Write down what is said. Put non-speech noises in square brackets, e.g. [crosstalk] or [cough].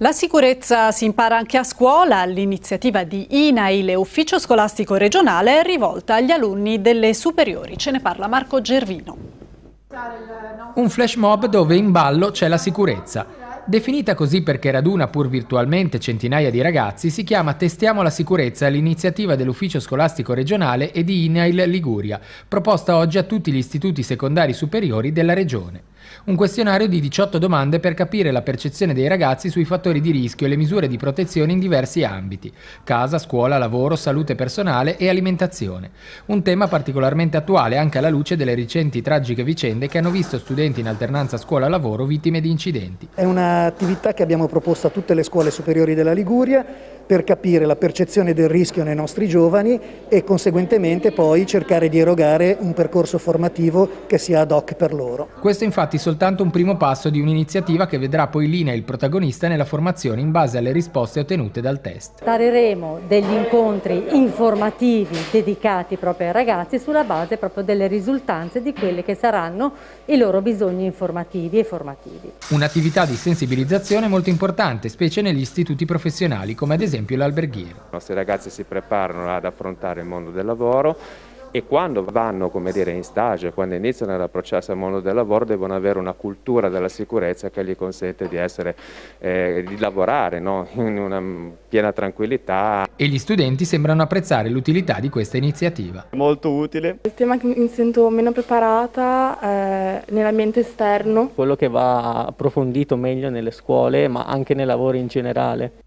La sicurezza si impara anche a scuola. L'iniziativa di INAIL, e Ufficio Scolastico Regionale, è rivolta agli alunni delle superiori. Ce ne parla Marco Gervino. Un flash mob dove in ballo c'è la sicurezza. Definita così perché raduna pur virtualmente centinaia di ragazzi, si chiama Testiamo la sicurezza l'iniziativa dell'Ufficio Scolastico Regionale e di INAIL Liguria, proposta oggi a tutti gli istituti secondari superiori della regione. Un questionario di 18 domande per capire la percezione dei ragazzi sui fattori di rischio e le misure di protezione in diversi ambiti: casa, scuola, lavoro, salute personale e alimentazione. Un tema particolarmente attuale anche alla luce delle recenti tragiche vicende che hanno visto studenti in alternanza scuola-lavoro vittime di incidenti. È un'attività che abbiamo proposto a tutte le scuole superiori della Liguria per capire la percezione del rischio nei nostri giovani e conseguentemente poi cercare di erogare un percorso formativo che sia ad hoc per loro. Questo è infatti soltanto un primo passo di un'iniziativa che vedrà poi Lina il protagonista nella formazione in base alle risposte ottenute dal test. Pareremo degli incontri informativi dedicati proprio ai ragazzi sulla base proprio delle risultanze di quelli che saranno i loro bisogni informativi e formativi. Un'attività di sensibilizzazione molto importante, specie negli istituti professionali come ad esempio esempio l'alberghiero. I nostri ragazzi si preparano ad affrontare il mondo del lavoro e quando vanno dire, in stage, quando iniziano ad approcciarsi al mondo del lavoro devono avere una cultura della sicurezza che gli consente di, essere, eh, di lavorare no? [laughs] in una piena tranquillità. E gli studenti sembrano apprezzare l'utilità di questa iniziativa. Molto utile. Il tema che mi sento meno preparata è eh, nell'ambiente esterno. Quello che va approfondito meglio nelle scuole ma anche nei lavori in generale.